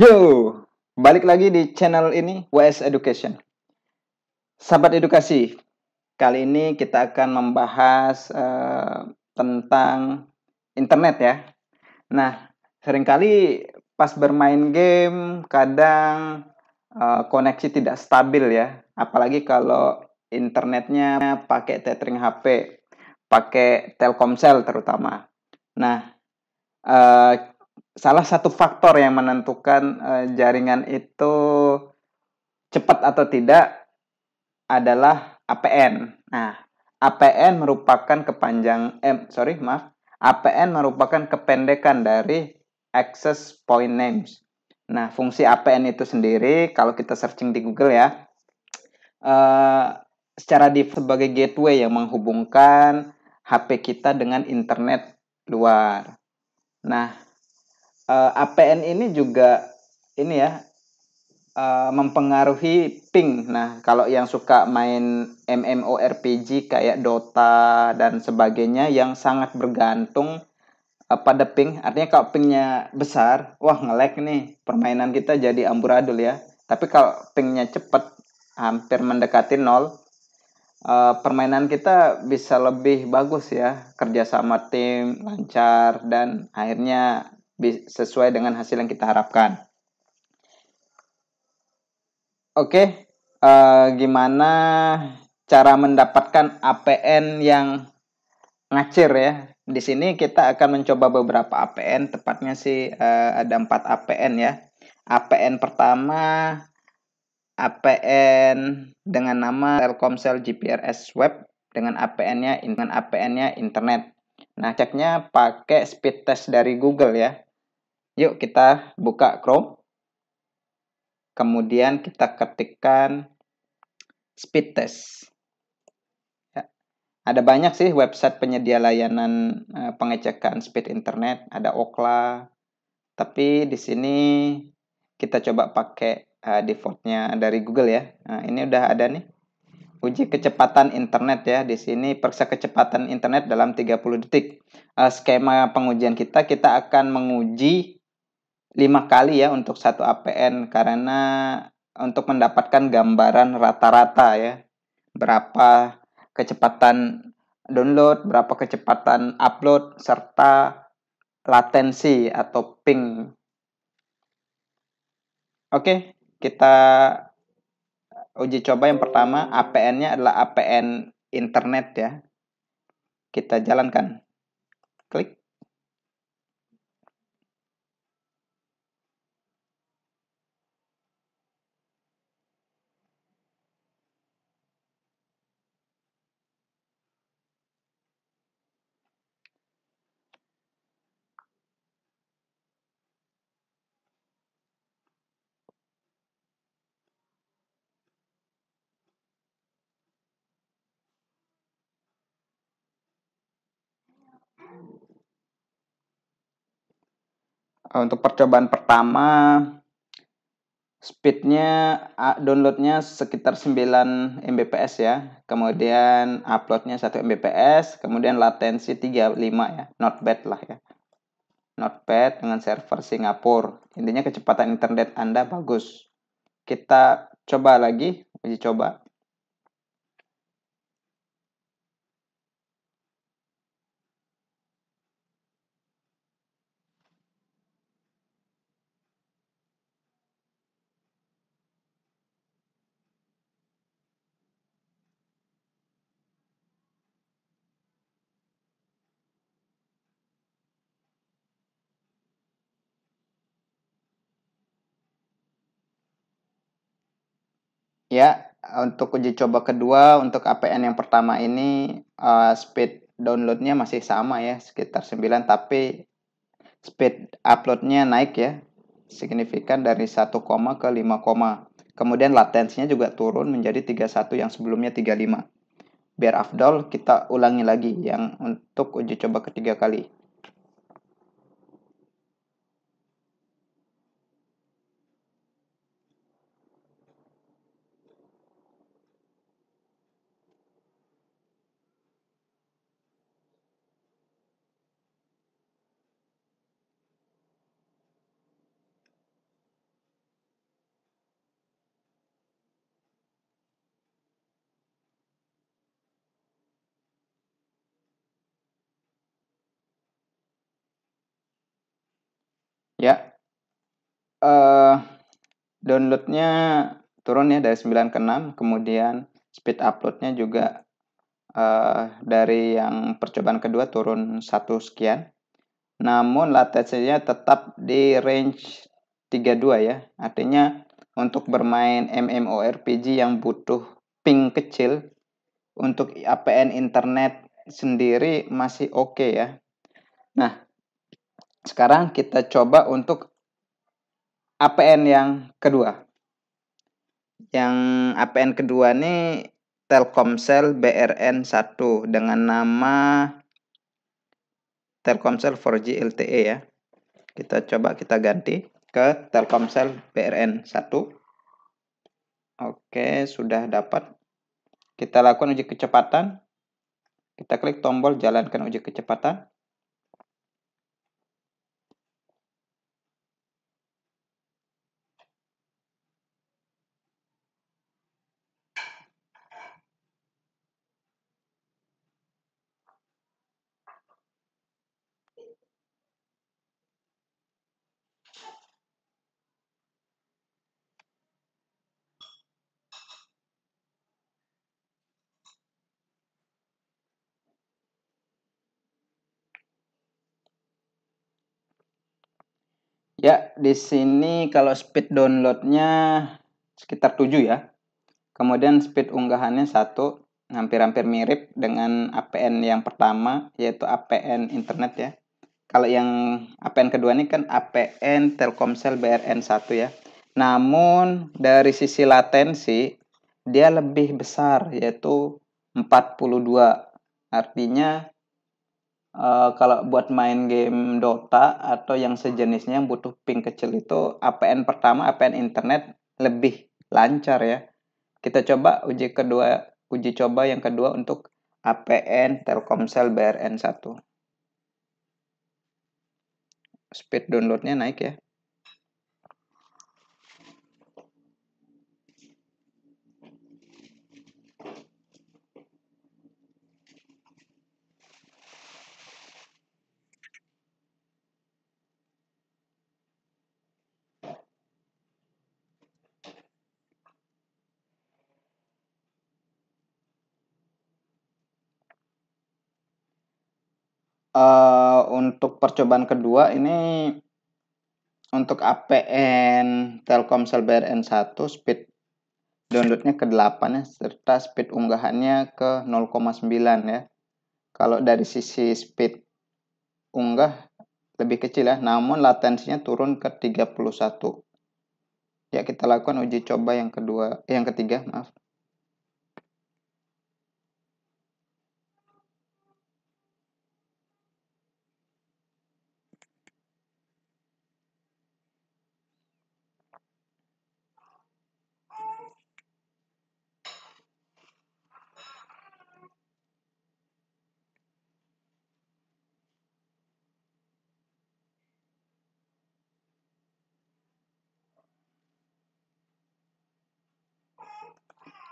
Yo, balik lagi di channel ini WS Education. Sahabat edukasi, kali ini kita akan membahas uh, tentang internet ya. Nah, seringkali pas bermain game kadang uh, koneksi tidak stabil ya, apalagi kalau internetnya pakai tethering HP, pakai Telkomsel terutama. Nah, uh, salah satu faktor yang menentukan uh, jaringan itu cepat atau tidak adalah APN. Nah, APN merupakan kepanjang eh sorry maaf, APN merupakan kependekan dari Access Point Names. Nah, fungsi APN itu sendiri kalau kita searching di Google ya, uh, secara default sebagai gateway yang menghubungkan HP kita dengan internet luar. Nah, uh, eh, APN ini juga ini ya uh, mempengaruhi ping. Nah, kalau yang suka main MMORPG kayak Dota dan sebagainya yang sangat bergantung uh, pada ping, artinya kalau pingnya besar, wah ngelek nih permainan kita jadi amburadul ya. Tapi kalau pingnya cepat, hampir mendekati nol, uh, permainan kita bisa lebih bagus ya kerjasama tim lancar dan akhirnya sesuai dengan hasil yang kita harapkan. Oke, okay, uh, eh, gimana cara mendapatkan APN yang ngacir ya? Di sini kita akan mencoba beberapa APN, tepatnya sih uh, ada empat APN ya. APN pertama APN dengan nama Telkomsel GPRS Web dengan APN-nya dengan APN-nya internet. Nah, ceknya pakai speed test dari Google ya. Yuk kita buka Chrome. Kemudian kita ketikkan speed test. Ya. Ada banyak sih website penyedia layanan eh, pengecekan speed internet, ada Okla. Tapi di sini kita coba pakai eh, defaultnya dari Google ya. Nah, ini udah ada nih. Uji kecepatan internet ya. Di sini periksa kecepatan internet dalam 30 detik. Eh, skema pengujian kita, kita akan menguji lima kali ya untuk satu APN karena untuk mendapatkan gambaran rata-rata ya berapa kecepatan download, berapa kecepatan upload serta latensi atau ping. Oke, kita uji coba yang pertama APN-nya adalah APN internet ya. Kita jalankan. Klik Ah, untuk percobaan pertama speednya downloadnya sekitar 9 Mbps ya kemudian uploadnya 1 Mbps kemudian latensi 35 ya not bad lah ya not bad dengan server Singapura intinya kecepatan internet Anda bagus kita coba lagi uji coba Ya, untuk uji coba kedua untuk APN yang pertama ini uh, speed downloadnya masih sama ya sekitar 9 tapi speed uploadnya naik ya signifikan dari 1, ke 5, kemudian latensinya juga turun menjadi 31 yang sebelumnya 35 biar afdol kita ulangi lagi yang untuk uji coba ketiga kali Ya. Uh, downloadnya turun ya dari 9 ke 6, kemudian speed uploadnya juga uh, dari yang percobaan kedua turun satu sekian. Namun latensinya tetap di range 32 ya. Artinya untuk bermain MMORPG yang butuh ping kecil untuk APN internet sendiri masih oke okay ya. Nah, sekarang kita coba untuk APN yang kedua. Yang APN kedua ini Telkomsel BRN1 dengan nama Telkomsel 4G LTE ya. Kita coba kita ganti ke Telkomsel BRN1. Oke, sudah dapat. Kita lakukan uji kecepatan. Kita klik tombol jalankan uji kecepatan. Ya, di sini kalau speed downloadnya sekitar 7 ya. Kemudian speed unggahannya satu, hampir-hampir mirip dengan APN yang pertama, yaitu APN internet ya. Kalau yang APN kedua ini kan APN Telkomsel BRN1 ya. Namun dari sisi latensi, dia lebih besar yaitu 42. Artinya uh, kalau buat main game Dota atau yang sejenisnya yang butuh ping kecil itu APN pertama APN internet lebih lancar ya. Kita coba uji kedua uji coba yang kedua untuk APN Telkomsel BRN 1. Speed downloadnya naik ya. uh, untuk percobaan kedua ini untuk APN Telkomsel BRN 1 speed downloadnya ke 8 ya serta speed unggahannya ke 0,9 ya. Kalau dari sisi speed unggah lebih kecil ya, namun latensinya turun ke 31. Ya kita lakukan uji coba yang kedua, yang ketiga, maaf.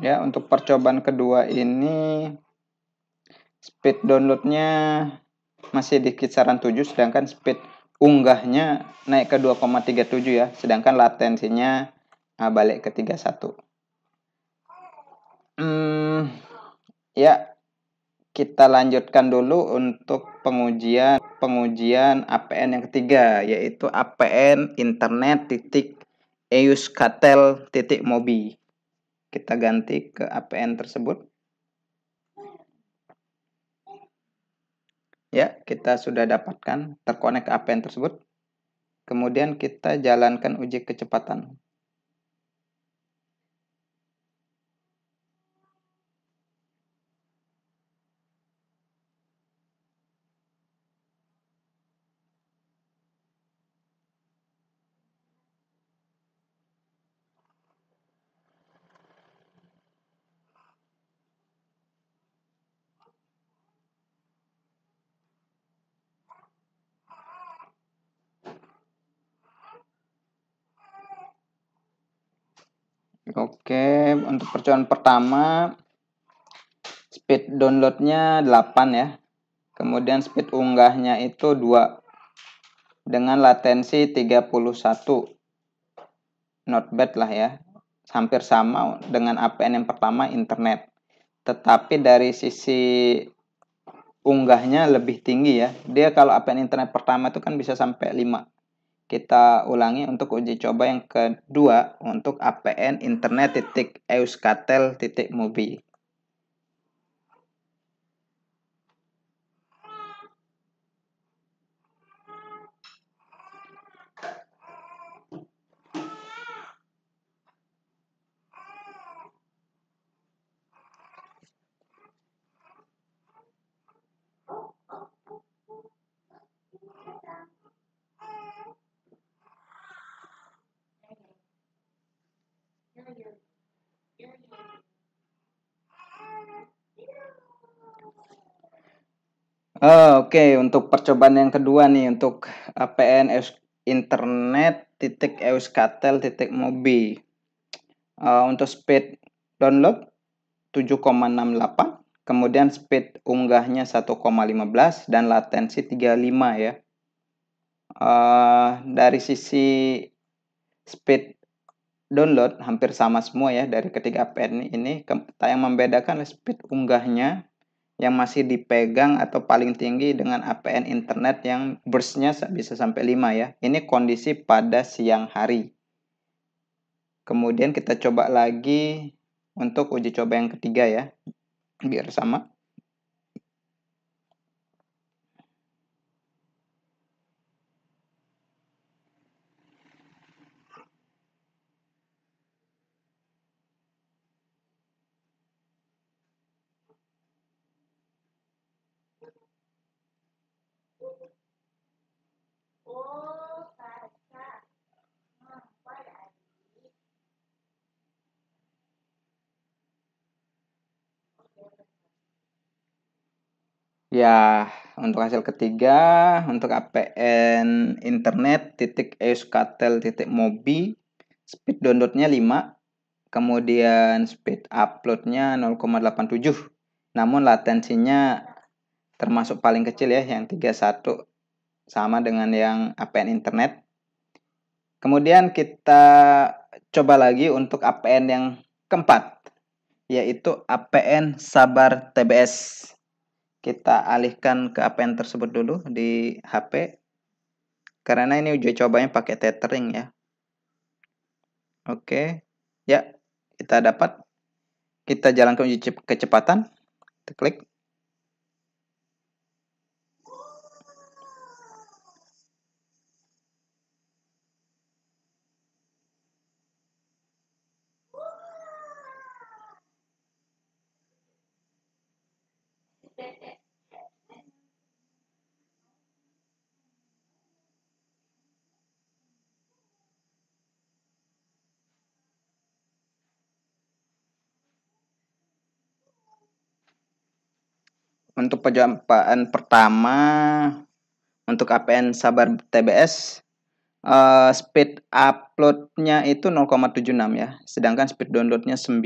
ya untuk percobaan kedua ini speed downloadnya masih di kisaran 7 sedangkan speed unggahnya naik ke 2,37 ya sedangkan latensinya ah, balik ke 31 hmm, ya kita lanjutkan dulu untuk pengujian pengujian APN yang ketiga yaitu APN internet titik euskatel titik mobi kita ganti ke APN tersebut. Ya, kita sudah dapatkan terkonek ke APN tersebut. Kemudian kita jalankan uji kecepatan. Oke, untuk percobaan pertama speed downloadnya 8 ya. Kemudian speed unggahnya itu 2 dengan latensi 31. Not bad lah ya. Hampir sama dengan APN yang pertama internet. Tetapi dari sisi unggahnya lebih tinggi ya. Dia kalau APN internet pertama itu kan bisa sampai 5 kita ulangi untuk uji coba yang kedua untuk APN internet titik euskatel titik mobi Oh, Oke, untuk percobaan yang kedua nih untuk APN internet titik euskatel titik mobi. Uh, untuk speed download 7,68, kemudian speed unggahnya 1,15 dan latensi 35 ya. Uh, dari sisi speed download hampir sama semua ya dari ketiga APN ini. Yang membedakan speed unggahnya yang masih dipegang atau paling tinggi dengan APN internet yang burstnya bisa sampai 5 ya. Ini kondisi pada siang hari. Kemudian kita coba lagi untuk uji coba yang ketiga ya. Biar sama. Ya, untuk hasil ketiga, untuk APN internet titik euskatel titik mobi, speed downloadnya 5, kemudian speed uploadnya 0,87. Namun latensinya termasuk paling kecil ya, yang 31 sama dengan yang APN internet. Kemudian kita coba lagi untuk APN yang keempat, yaitu APN Sabar TBS kita alihkan ke apa yang tersebut dulu di HP karena ini uji cobanya pakai tethering ya oke ya kita dapat kita jalankan uji kecepatan kita klik untuk perjumpaan pertama untuk APN Sabar TBS uh, eh, speed uploadnya itu 0,76 ya sedangkan speed downloadnya 9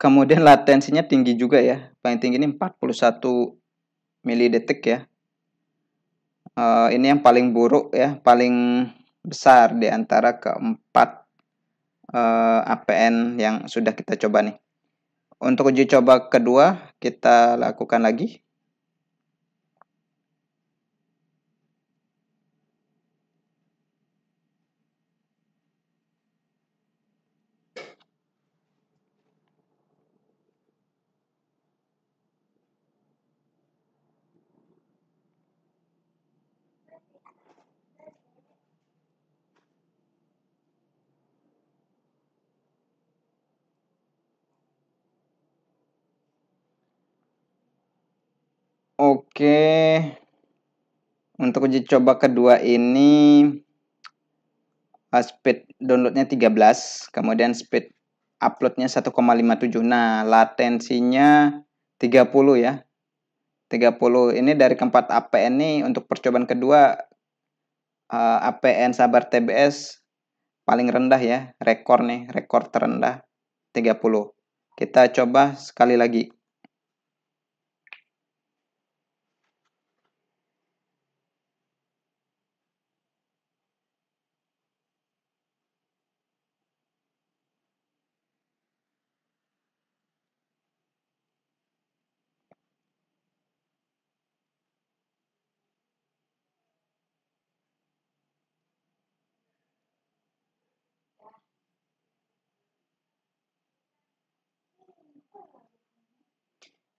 kemudian latensinya tinggi juga ya paling tinggi ini 41 milidetik ya uh, ini yang paling buruk ya paling besar diantara keempat uh, eh, APN yang sudah kita coba nih untuk uji coba kedua, kita lakukan lagi. Oke. Untuk uji coba kedua ini ah, speed downloadnya 13, kemudian speed uploadnya 1,57. Nah, latensinya 30 ya. 30. Ini dari keempat APN nih untuk percobaan kedua APN ah, Sabar TBS paling rendah ya, rekor nih, rekor terendah 30. Kita coba sekali lagi.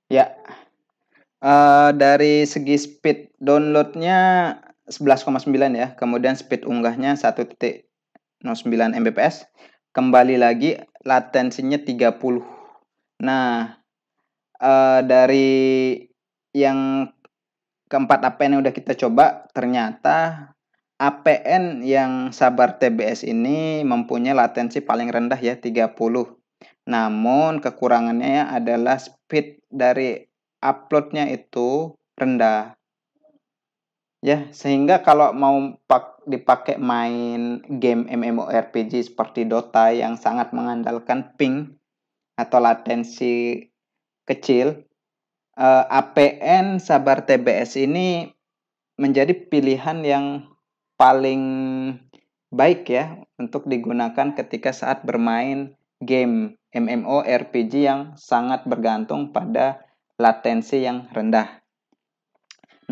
Ya, uh, dari segi speed downloadnya 11,9 ya, kemudian speed unggahnya 1.09 Mbps, kembali lagi latensinya 30. Nah, uh, dari yang keempat APN yang udah kita coba, ternyata APN yang sabar TBS ini mempunyai latensi paling rendah ya 30 namun kekurangannya ya adalah speed dari uploadnya itu rendah. Ya, sehingga kalau mau dipakai main game MMORPG seperti Dota yang sangat mengandalkan ping atau latensi kecil, eh, APN Sabar TBS ini menjadi pilihan yang paling baik ya untuk digunakan ketika saat bermain game MMORPG yang sangat bergantung pada latensi yang rendah.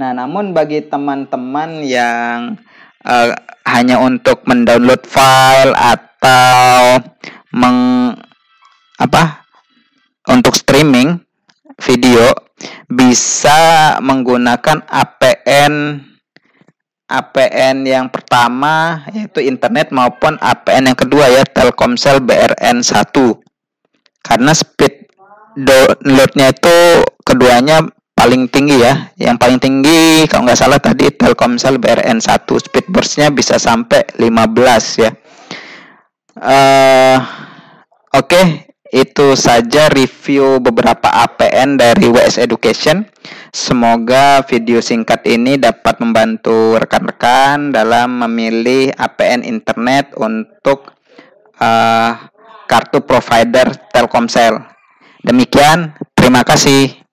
Nah, namun bagi teman-teman yang uh, hanya untuk mendownload file atau meng apa untuk streaming video bisa menggunakan APN APN yang pertama yaitu internet maupun APN yang kedua ya Telkomsel BRN 1 karena speed downloadnya itu keduanya paling tinggi ya yang paling tinggi kalau nggak salah tadi Telkomsel BRN1 speed burstnya bisa sampai 15 ya uh, oke okay. itu saja review beberapa APN dari WS Education semoga video singkat ini dapat membantu rekan-rekan dalam memilih APN internet untuk uh, kartu provider Telkomsel. Demikian, terima kasih.